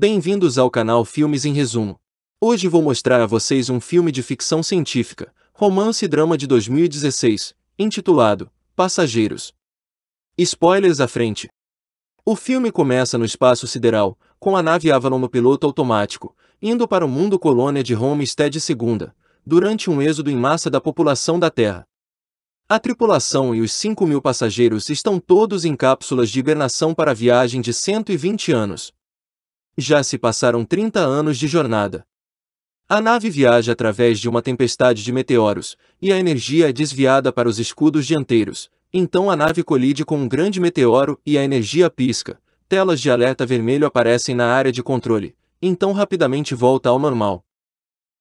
Bem-vindos ao canal Filmes em Resumo. Hoje vou mostrar a vocês um filme de ficção científica, romance e drama de 2016, intitulado Passageiros. Spoilers à frente. O filme começa no espaço sideral, com a nave Avalon no piloto automático, indo para o mundo colônia de Homestead II, durante um êxodo em massa da população da Terra. A tripulação e os 5 mil passageiros estão todos em cápsulas de hibernação para a viagem de 120 anos, já se passaram 30 anos de jornada. A nave viaja através de uma tempestade de meteoros, e a energia é desviada para os escudos dianteiros. Então a nave colide com um grande meteoro e a energia pisca. Telas de alerta vermelho aparecem na área de controle, então rapidamente volta ao normal.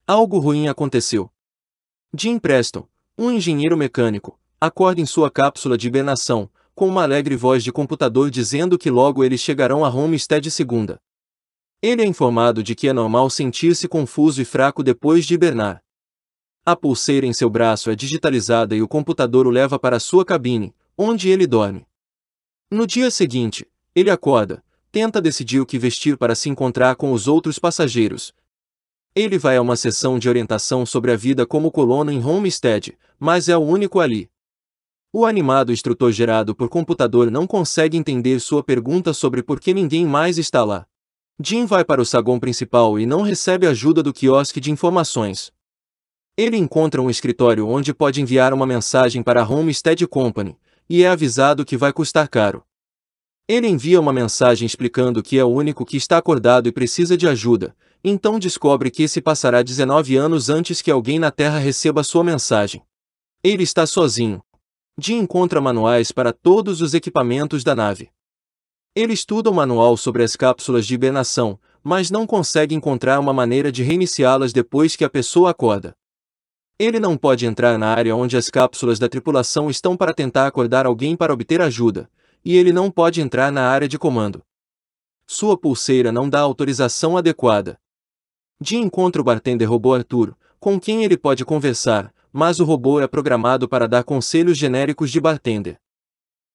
Algo ruim aconteceu. Jim Preston, um engenheiro mecânico, acorda em sua cápsula de hibernação, com uma alegre voz de computador dizendo que logo eles chegarão a Homestead segunda. Ele é informado de que é normal sentir-se confuso e fraco depois de hibernar. A pulseira em seu braço é digitalizada e o computador o leva para sua cabine, onde ele dorme. No dia seguinte, ele acorda, tenta decidir o que vestir para se encontrar com os outros passageiros. Ele vai a uma sessão de orientação sobre a vida como colono em Homestead, mas é o único ali. O animado instrutor gerado por computador não consegue entender sua pergunta sobre por que ninguém mais está lá. Jim vai para o saguão principal e não recebe ajuda do quiosque de informações. Ele encontra um escritório onde pode enviar uma mensagem para a Homestead Company, e é avisado que vai custar caro. Ele envia uma mensagem explicando que é o único que está acordado e precisa de ajuda, então descobre que se passará 19 anos antes que alguém na Terra receba sua mensagem. Ele está sozinho. Jim encontra manuais para todos os equipamentos da nave. Ele estuda o manual sobre as cápsulas de hibernação, mas não consegue encontrar uma maneira de reiniciá-las depois que a pessoa acorda. Ele não pode entrar na área onde as cápsulas da tripulação estão para tentar acordar alguém para obter ajuda, e ele não pode entrar na área de comando. Sua pulseira não dá autorização adequada. De encontro o bartender robô Arthur, com quem ele pode conversar, mas o robô é programado para dar conselhos genéricos de bartender.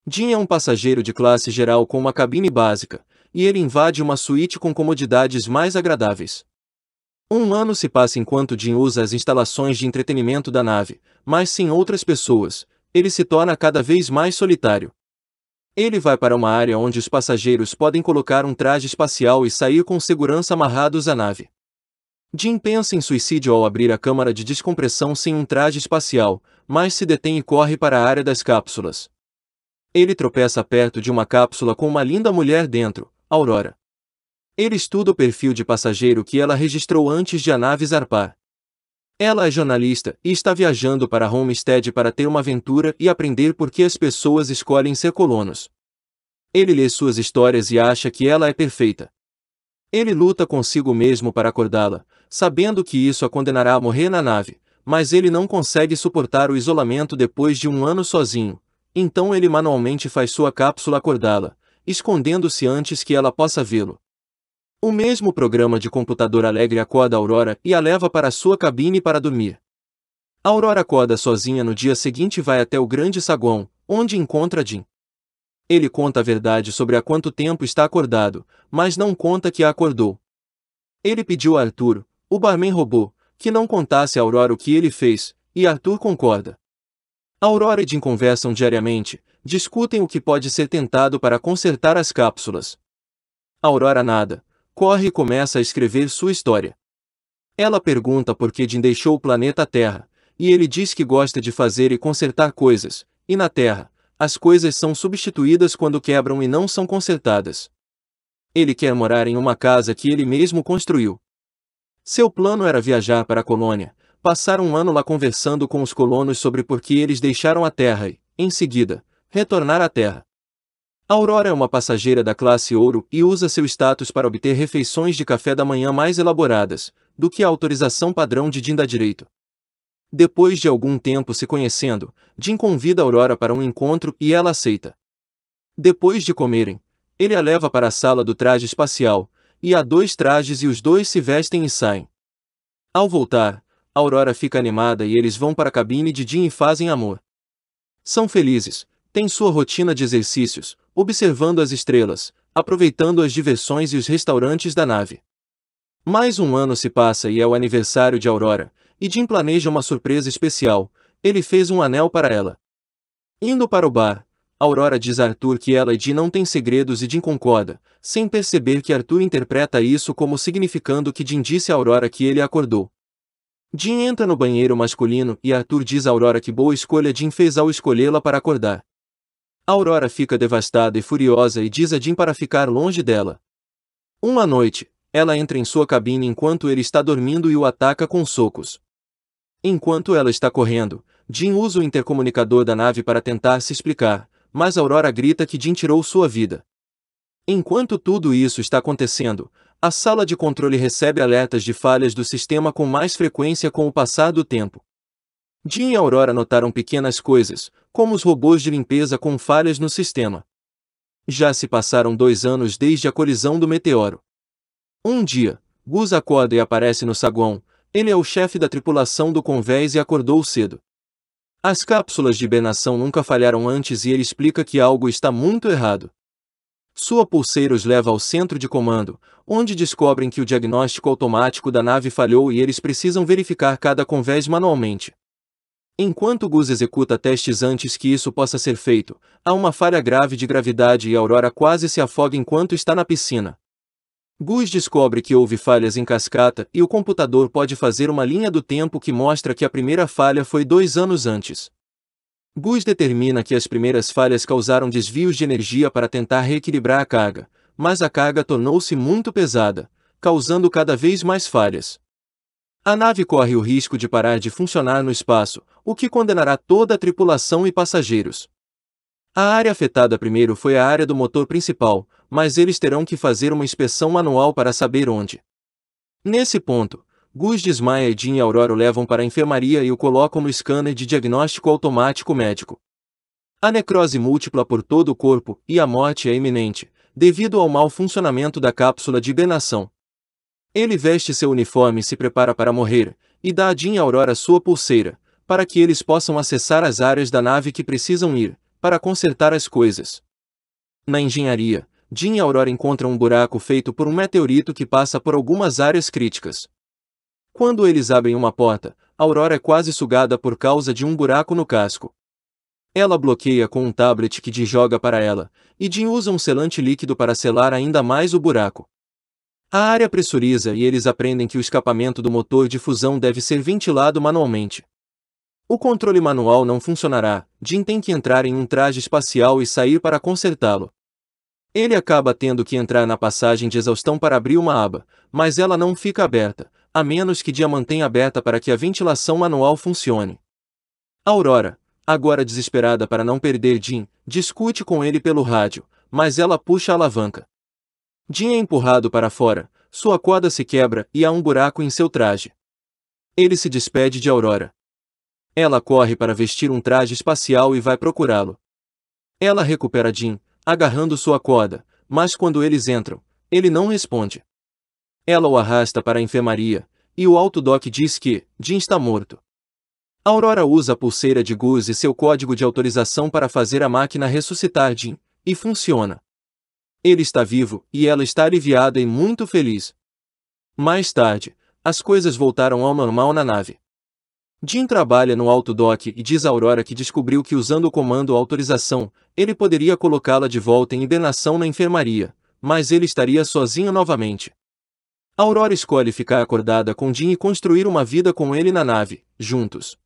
Jim é um passageiro de classe geral com uma cabine básica, e ele invade uma suíte com comodidades mais agradáveis. Um ano se passa enquanto Jim usa as instalações de entretenimento da nave, mas sem outras pessoas, ele se torna cada vez mais solitário. Ele vai para uma área onde os passageiros podem colocar um traje espacial e sair com segurança amarrados à nave. Jim pensa em suicídio ao abrir a câmara de descompressão sem um traje espacial, mas se detém e corre para a área das cápsulas. Ele tropeça perto de uma cápsula com uma linda mulher dentro, Aurora. Ele estuda o perfil de passageiro que ela registrou antes de a nave zarpar. Ela é jornalista e está viajando para Homestead para ter uma aventura e aprender por que as pessoas escolhem ser colonos. Ele lê suas histórias e acha que ela é perfeita. Ele luta consigo mesmo para acordá-la, sabendo que isso a condenará a morrer na nave, mas ele não consegue suportar o isolamento depois de um ano sozinho, então ele manualmente faz sua cápsula acordá-la, escondendo-se antes que ela possa vê-lo. O mesmo programa de computador alegre acorda Aurora e a leva para sua cabine para dormir. A Aurora acorda sozinha no dia seguinte e vai até o grande saguão, onde encontra Jim. Ele conta a verdade sobre há quanto tempo está acordado, mas não conta que a acordou. Ele pediu a Arthur, o barman robô, que não contasse a Aurora o que ele fez, e Arthur concorda. Aurora e Jim conversam diariamente, discutem o que pode ser tentado para consertar as cápsulas. Aurora nada, corre e começa a escrever sua história. Ela pergunta por que Jim deixou o planeta Terra, e ele diz que gosta de fazer e consertar coisas, e na Terra, as coisas são substituídas quando quebram e não são consertadas. Ele quer morar em uma casa que ele mesmo construiu. Seu plano era viajar para a colônia, Passaram um ano lá conversando com os colonos sobre por que eles deixaram a Terra e, em seguida, retornaram à Terra. A Aurora é uma passageira da classe ouro e usa seu status para obter refeições de café da manhã mais elaboradas do que a autorização padrão de Dinda Direito. Depois de algum tempo se conhecendo, Jim convida Aurora para um encontro e ela aceita. Depois de comerem, ele a leva para a sala do traje espacial, e há dois trajes e os dois se vestem e saem. Ao voltar, Aurora fica animada e eles vão para a cabine de Jim e fazem amor. São felizes, têm sua rotina de exercícios, observando as estrelas, aproveitando as diversões e os restaurantes da nave. Mais um ano se passa e é o aniversário de Aurora, e Jim planeja uma surpresa especial, ele fez um anel para ela. Indo para o bar, Aurora diz a Arthur que ela e Jim não têm segredos e Jim concorda, sem perceber que Arthur interpreta isso como significando que Jim disse a Aurora que ele acordou. Jim entra no banheiro masculino e Arthur diz a Aurora que boa escolha Jim fez ao escolhê-la para acordar. A Aurora fica devastada e furiosa e diz a Jim para ficar longe dela. Uma noite, ela entra em sua cabine enquanto ele está dormindo e o ataca com socos. Enquanto ela está correndo, Jim usa o intercomunicador da nave para tentar se explicar, mas Aurora grita que Jim tirou sua vida. Enquanto tudo isso está acontecendo, a sala de controle recebe alertas de falhas do sistema com mais frequência com o passar do tempo. Jim e Aurora notaram pequenas coisas, como os robôs de limpeza com falhas no sistema. Já se passaram dois anos desde a colisão do meteoro. Um dia, Gus acorda e aparece no saguão, ele é o chefe da tripulação do convés e acordou cedo. As cápsulas de hibernação nunca falharam antes e ele explica que algo está muito errado. Sua pulseira os leva ao centro de comando, onde descobrem que o diagnóstico automático da nave falhou e eles precisam verificar cada convés manualmente. Enquanto Gus executa testes antes que isso possa ser feito, há uma falha grave de gravidade e Aurora quase se afoga enquanto está na piscina. Gus descobre que houve falhas em cascata e o computador pode fazer uma linha do tempo que mostra que a primeira falha foi dois anos antes. Gus determina que as primeiras falhas causaram desvios de energia para tentar reequilibrar a carga, mas a carga tornou-se muito pesada, causando cada vez mais falhas. A nave corre o risco de parar de funcionar no espaço, o que condenará toda a tripulação e passageiros. A área afetada primeiro foi a área do motor principal, mas eles terão que fazer uma inspeção manual para saber onde. Nesse ponto, Gus desmaia e Jim e Aurora o levam para a enfermaria e o colocam no scanner de diagnóstico automático médico. A necrose múltipla por todo o corpo e a morte é iminente, devido ao mau funcionamento da cápsula de hibernação. Ele veste seu uniforme e se prepara para morrer, e dá a Jean e Aurora sua pulseira, para que eles possam acessar as áreas da nave que precisam ir, para consertar as coisas. Na engenharia, Jean e Aurora encontram um buraco feito por um meteorito que passa por algumas áreas críticas. Quando eles abrem uma porta, Aurora é quase sugada por causa de um buraco no casco. Ela bloqueia com um tablet que Jin joga para ela, e Jin usa um selante líquido para selar ainda mais o buraco. A área pressuriza e eles aprendem que o escapamento do motor de fusão deve ser ventilado manualmente. O controle manual não funcionará, Jin tem que entrar em um traje espacial e sair para consertá-lo. Ele acaba tendo que entrar na passagem de exaustão para abrir uma aba, mas ela não fica aberta, a menos que dia mantenha aberta para que a ventilação manual funcione. Aurora, agora desesperada para não perder Jim, discute com ele pelo rádio, mas ela puxa a alavanca. Jim é empurrado para fora, sua corda se quebra e há um buraco em seu traje. Ele se despede de Aurora. Ela corre para vestir um traje espacial e vai procurá-lo. Ela recupera Jim, agarrando sua corda, mas quando eles entram, ele não responde. Ela o arrasta para a enfermaria, e o autodoc diz que, Jim está morto. Aurora usa a pulseira de Gus e seu código de autorização para fazer a máquina ressuscitar Jim, e funciona. Ele está vivo, e ela está aliviada e muito feliz. Mais tarde, as coisas voltaram ao normal na nave. Jim trabalha no autodoc e diz a Aurora que descobriu que usando o comando autorização, ele poderia colocá-la de volta em hibernação na enfermaria, mas ele estaria sozinho novamente. Aurora escolhe ficar acordada com Jim e construir uma vida com ele na nave, juntos.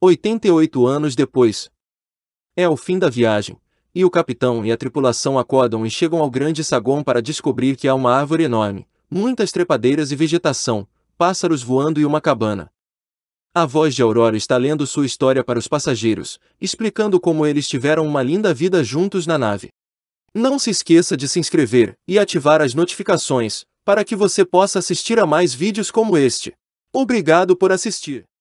88 anos depois. É o fim da viagem, e o capitão e a tripulação acordam e chegam ao grande saguão para descobrir que há uma árvore enorme, muitas trepadeiras e vegetação, pássaros voando e uma cabana. A voz de Aurora está lendo sua história para os passageiros, explicando como eles tiveram uma linda vida juntos na nave. Não se esqueça de se inscrever e ativar as notificações para que você possa assistir a mais vídeos como este. Obrigado por assistir.